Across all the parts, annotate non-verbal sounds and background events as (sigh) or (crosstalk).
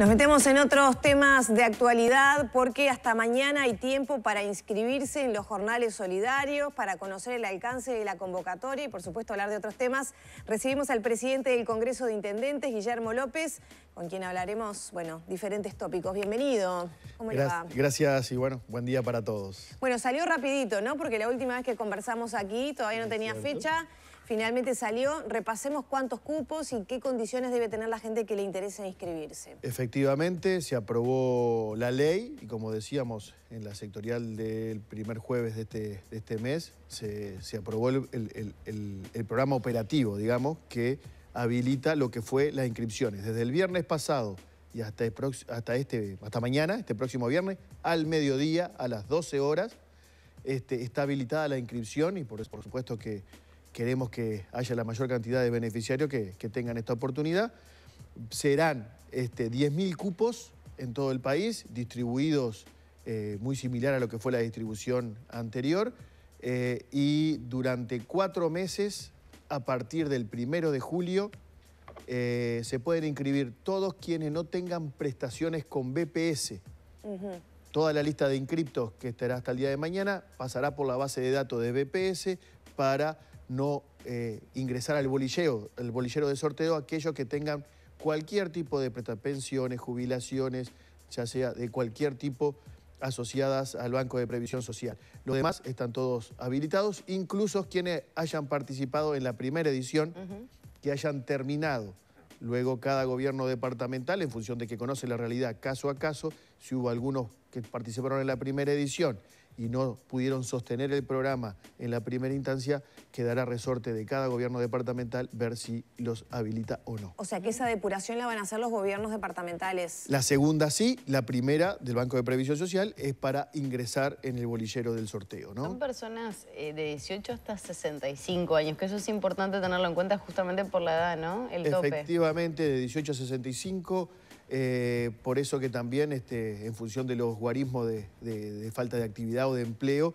Nos metemos en otros temas de actualidad porque hasta mañana hay tiempo para inscribirse en los jornales solidarios, para conocer el alcance de la convocatoria y por supuesto hablar de otros temas. Recibimos al presidente del Congreso de Intendentes, Guillermo López, con quien hablaremos, bueno, diferentes tópicos. Bienvenido. ¿Cómo Gracias y bueno, buen día para todos. Bueno, salió rapidito, ¿no? Porque la última vez que conversamos aquí todavía no tenía fecha finalmente salió. Repasemos cuántos cupos y qué condiciones debe tener la gente que le interesa inscribirse. Efectivamente, se aprobó la ley y como decíamos en la sectorial del primer jueves de este, este mes, se, aprobó el, programa operativo, digamos, que habilita lo que fue las inscripciones. Desde el viernes pasado y hasta, este, hasta mañana, este próximo viernes, al mediodía, a las 12 horas, este, está habilitada la inscripción y por, por supuesto que queremos que haya la mayor cantidad de beneficiarios que, tengan esta oportunidad. Serán este, 10.000 cupos en todo el país, distribuidos eh, muy similar a lo que fue la distribución anterior, eh, y durante cuatro meses, a partir del primero de julio, eh, se pueden inscribir todos quienes no tengan prestaciones con BPS. Toda la lista de inscriptos que estará hasta el día de mañana pasará por la base de datos de BPS para no eh, ingresar al bolilleo, el bolillero de sorteo, aquellos que tengan cualquier tipo de pensiones, jubilaciones, ya sea de cualquier tipo asociadas al Banco de Previsión Social. Los demás están todos habilitados, incluso quienes hayan participado en la primera edición, que hayan terminado. Luego cada gobierno departamental, en función de que conoce la realidad caso a caso, si hubo algunos que participaron en la primera edición y no pudieron sostener el programa en la primera instancia, quedará resorte de cada gobierno departamental ver si los habilita o no. O sea que esa depuración la van a hacer los gobiernos departamentales. La segunda sí, la primera del Banco de Previsión Social es para ingresar en el bolillero del sorteo, ¿no? Son personas eh, de 18 hasta 65 años, que eso es importante tenerlo en cuenta justamente por la edad, ¿no? El tope. Efectivamente, de 18 a 65 eh, por eso que también, este, en función de los guarismos de, falta de actividad o de empleo,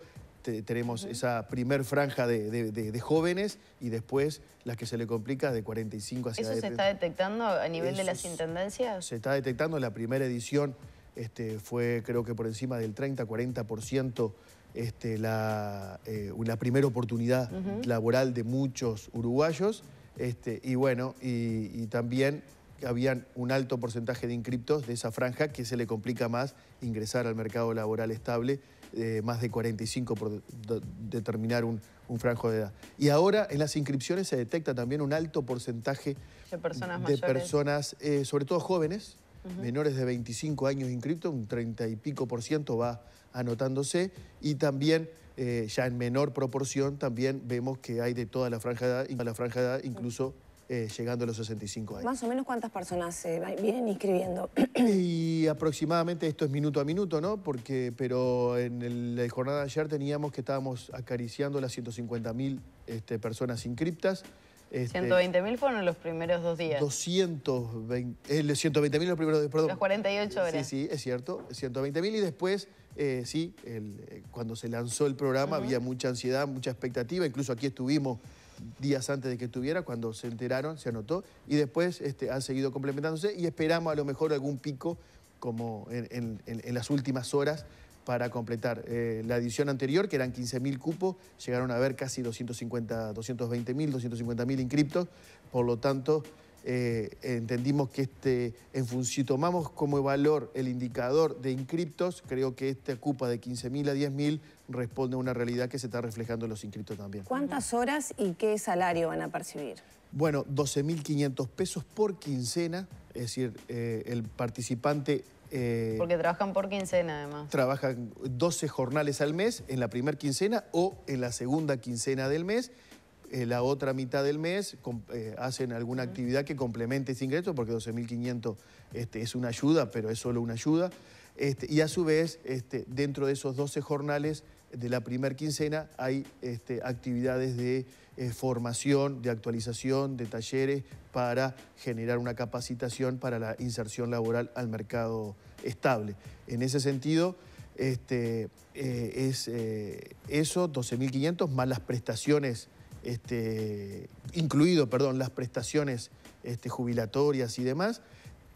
tenemos esa primer franja de, jóvenes y después las que se le complica de 45 hacia ¿Eso se está detectando a nivel de las intendencias? Se está detectando, la primera edición este, fue creo que por encima del 30-40% este, la, eh, primera oportunidad laboral de muchos uruguayos. Este, y bueno, y, y también habían un alto porcentaje de inscriptos de esa franja que se le complica más ingresar al mercado laboral estable, eh, más de 45 por determinar un, franjo de edad. Y ahora en las inscripciones se detecta también un alto porcentaje de personas, de personas eh, sobre todo jóvenes, menores de 25 años inscriptos, un 30 y pico por ciento va anotándose y también... Eh, ya en menor proporción también vemos que hay de toda la franja de edad, la franja incluso eh, llegando a los 65 años. Más o menos cuántas personas eh, vienen inscribiendo. Y aproximadamente esto es minuto a minuto, ¿no? Porque, pero en la jornada de ayer teníamos que estábamos acariciando las 150.000 este, personas inscriptas. 120.000 este, fueron los primeros dos días. 220, eh, 120.000 los primeros, perdón. Los 48 horas. Sí, sí, es cierto, 120.000 y después, eh, sí, cuando se lanzó el programa había mucha ansiedad, mucha expectativa, incluso aquí estuvimos días antes de que estuviera, cuando se enteraron, se anotó, y después este, han seguido complementándose y esperamos a lo mejor algún pico como en, las últimas horas para completar. Eh, la edición anterior, que eran 15.000 cupos, llegaron a haber casi 250, 220.000, 250.000 inscriptos, por lo tanto... Eh, entendimos que este, en si tomamos como valor el indicador de inscriptos, creo que este ocupa de 15.000 a 10.000, responde a una realidad que se está reflejando en los inscriptos también. ¿Cuántas horas y qué salario van a percibir? Bueno, 12.500 pesos por quincena, es decir, eh, el participante eh, Porque trabajan por quincena, además. Trabajan 12 jornales al mes, en la primera quincena o en la segunda quincena del mes, eh, la otra mitad del mes eh, hacen alguna actividad que complemente ese ingreso, porque 12.500 este, es una ayuda, pero es solo una ayuda. Este, y a su vez, este, dentro de esos 12 jornales de la primera quincena hay este, actividades de eh, formación, de actualización, de talleres para generar una capacitación para la inserción laboral al mercado estable. En ese sentido, este, es eso, 12.500, más las prestaciones este, incluido perdón, las prestaciones este, jubilatorias y demás,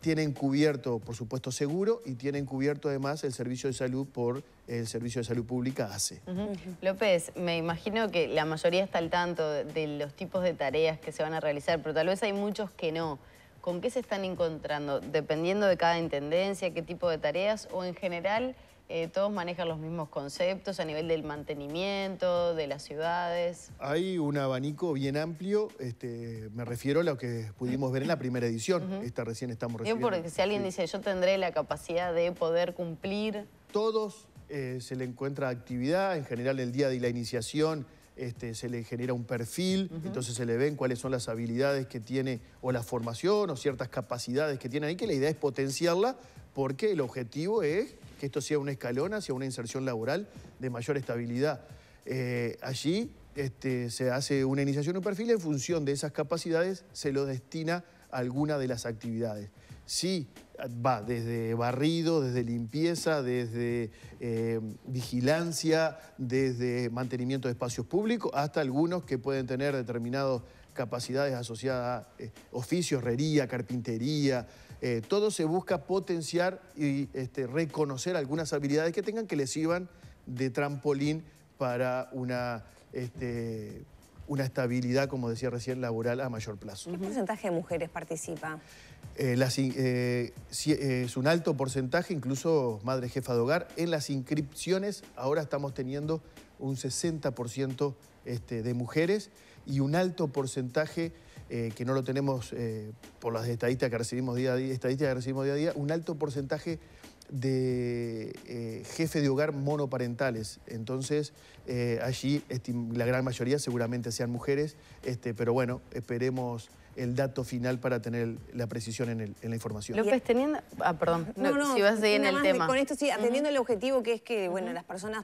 tienen cubierto, por supuesto, seguro y tienen cubierto además el servicio de salud por el Servicio de Salud Pública hace. López, me imagino que la mayoría está al tanto de los tipos de tareas que se van a realizar, pero tal vez hay muchos que no. ¿Con qué se están encontrando? ¿Dependiendo de cada intendencia, qué tipo de tareas o en general eh, todos manejan los mismos conceptos a nivel del mantenimiento, de las ciudades. Hay un abanico bien amplio, este, me refiero a lo que pudimos ver en la primera edición, esta recién estamos recibiendo. Yo porque si alguien dice, yo tendré la capacidad de poder cumplir... Todos eh, se le encuentra actividad, en general el día de la iniciación este, se le genera un perfil, entonces se le ven cuáles son las habilidades que tiene o la formación o ciertas capacidades que tiene ahí, que la idea es potenciarla porque el objetivo es que esto sea un escalón hacia una inserción laboral de mayor estabilidad. Eh, allí este, se hace una iniciación, un perfil, en función de esas capacidades se lo destina a alguna de las actividades. Sí, va desde barrido, desde limpieza, desde eh, vigilancia, desde mantenimiento de espacios públicos, hasta algunos que pueden tener determinados capacidades asociadas a eh, oficio, herrería, carpintería. Eh, todo se busca potenciar y este, reconocer algunas habilidades que tengan que les sirvan de trampolín para una este, una estabilidad, como decía recién, laboral a mayor plazo. ¿Qué porcentaje de mujeres participa? Eh, eh, eh, es un alto porcentaje, incluso madre jefa de hogar. En las inscripciones ahora estamos teniendo un 60% este, de mujeres y un alto porcentaje, que no lo tenemos por las estadísticas que recibimos día a día, estadísticas que recibimos día a día, un alto porcentaje de eh, jefe de hogar monoparentales. Entonces, eh, allí la gran mayoría seguramente sean mujeres, este, pero bueno, esperemos el dato final para tener la precisión en, la información. López, teniendo... Ah, perdón, si vas el tema. Con esto sí, atendiendo el objetivo que es que, bueno, las personas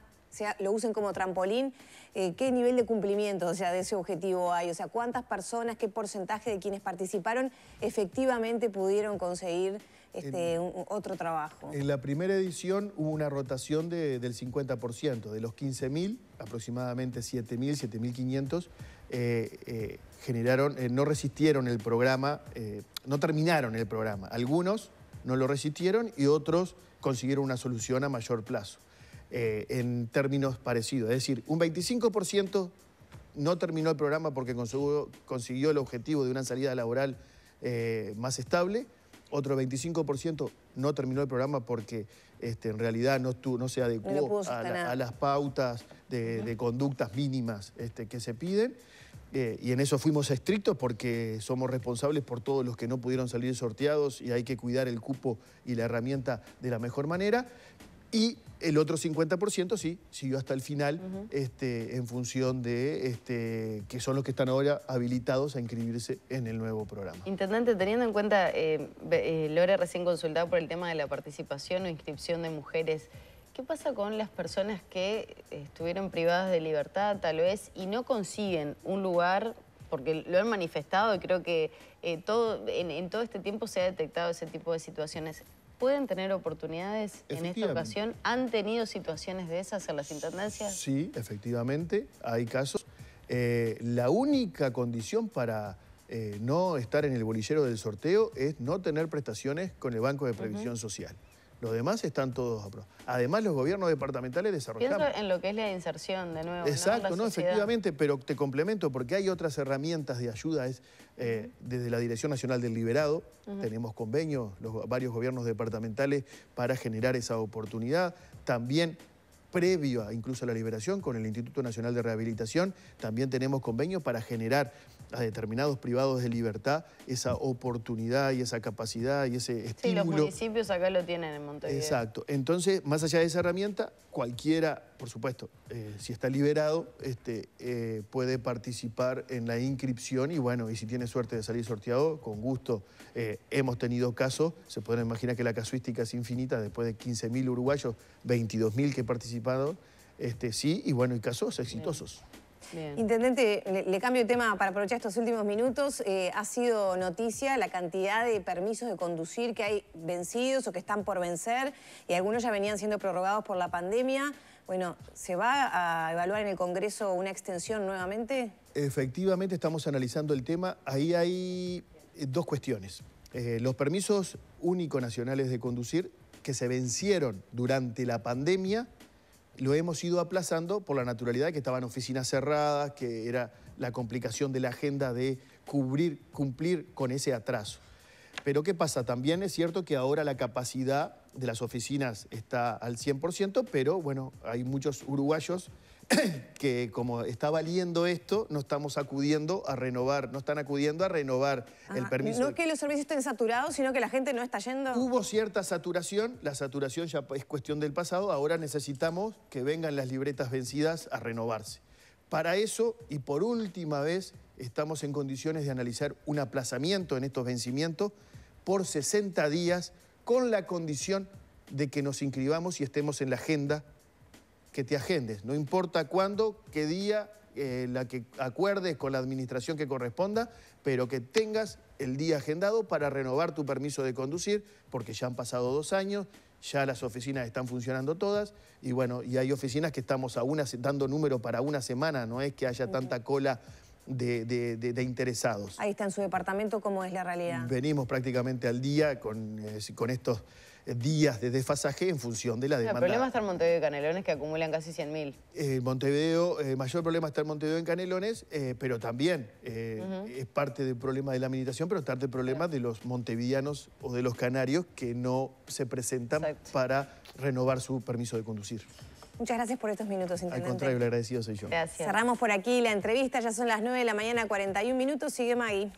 lo usen como trampolín, eh, ¿qué nivel de cumplimiento o sea, de ese objetivo hay? O sea, ¿cuántas personas, qué porcentaje de quienes participaron efectivamente pudieron conseguir este, otro trabajo. En la primera edición hubo una rotación del 50%, de los 15.000, aproximadamente 7.000, 7.500, eh, eh, generaron, eh, no resistieron el programa, no terminaron el programa. Algunos no lo resistieron y otros consiguieron una solución a mayor plazo, en términos parecidos. Es decir, un 25% no terminó el programa porque consiguió el objetivo de una salida laboral más estable, otro 25% no terminó el programa porque este, en realidad no, se adecuó a, las pautas de, conductas mínimas este, que se piden. Eh, y en eso fuimos estrictos porque somos responsables por todos los que no pudieron salir sorteados y hay que cuidar el cupo y la herramienta de la mejor manera. Y el otro 50% sí, siguió hasta el final este, en función de este, que son los que están ahora habilitados a inscribirse en el nuevo programa. Intendente, teniendo en cuenta, eh, eh, recién consultada por el tema de la participación o inscripción de mujeres, ¿qué pasa con las personas que estuvieron privadas de libertad tal vez y no consiguen un lugar porque lo han manifestado y creo que eh, todo, en, en, todo este tiempo se ha detectado ese tipo de situaciones pueden tener oportunidades en esta ocasión? ¿Han tenido situaciones de esas en las intendencias? Sí, efectivamente, hay casos. Eh, la única condición para eh, no estar en el bolillero del sorteo es no tener prestaciones con el Banco de Previsión Social. Los demás están todos aprobados. Además, los gobiernos departamentales desarrollan. en lo que es la inserción, de nuevo. Exacto, no, efectivamente, pero te complemento porque hay otras herramientas de ayuda. Es, eh, desde la Dirección Nacional del Liberado, tenemos convenios, los, varios gobiernos departamentales para generar esa oportunidad. También previo a incluso a la liberación con el Instituto Nacional de Rehabilitación. También tenemos convenios para generar a determinados privados de libertad esa oportunidad y esa capacidad y ese estímulo. Sí, los municipios acá lo tienen en Montevideo. Exacto. Entonces, más allá de esa herramienta, cualquiera, por supuesto, eh, si está liberado, este, eh, puede participar en la inscripción y bueno, y si tiene suerte de salir sorteado, con gusto. Eh, hemos tenido casos, se pueden imaginar que la casuística es infinita, después de 15.000 uruguayos, 22.000 que participan este, sí, y bueno, y casos exitosos. Intendente, le, cambio de tema para aprovechar estos últimos minutos. Eh, ha sido noticia la cantidad de permisos de conducir que hay vencidos o que están por vencer y algunos ya venían siendo prorrogados por la pandemia. Bueno, ¿se va a evaluar en el Congreso una extensión nuevamente? Efectivamente, estamos analizando el tema. Ahí hay eh, dos cuestiones. Eh, los permisos únicos nacionales de conducir que se vencieron durante la pandemia lo hemos ido aplazando por la naturalidad que estaban oficinas cerradas, que era la complicación de la agenda de cubrir, cumplir con ese atraso. Pero ¿qué pasa? También es cierto que ahora la capacidad de las oficinas está al 100%, pero bueno, hay muchos uruguayos (coughs) que como está valiendo esto, no estamos acudiendo a renovar, no están acudiendo a renovar el ah, permiso. No es que los servicios estén saturados, sino que la gente no está yendo. Hubo cierta saturación, la saturación ya es cuestión del pasado, ahora necesitamos que vengan las libretas vencidas a renovarse. Para eso, y por última vez, estamos en condiciones de analizar un aplazamiento en estos vencimientos por 60 días con la condición de que nos inscribamos y estemos en la agenda que te agendes, no importa cuándo, qué día, eh, la que acuerdes con la administración que corresponda, pero que tengas el día agendado para renovar tu permiso de conducir, porque ya han pasado dos años, ya las oficinas están funcionando todas, y bueno, y hay oficinas que estamos aún dando número para una semana, no es que haya tanta cola de, interesados. Ahí está en su departamento, ¿cómo es la realidad? Venimos prácticamente al día con, eh, con estos días de desfasaje en función de la demanda. El problema está en Montevideo y Canelones que acumulan casi 100.000. mil. Eh, Montevideo, eh, mayor problema está en Montevideo en Canelones, eh, pero también es parte del problema de la administración, pero es parte del problema de los montevideanos o de los canarios que no se presentan para renovar su permiso de conducir. Muchas gracias por estos minutos, Intendente. Al contrario, agradecido soy yo. Cerramos por aquí la entrevista, ya son las 9 de la mañana, 41 minutos. Sigue Magui.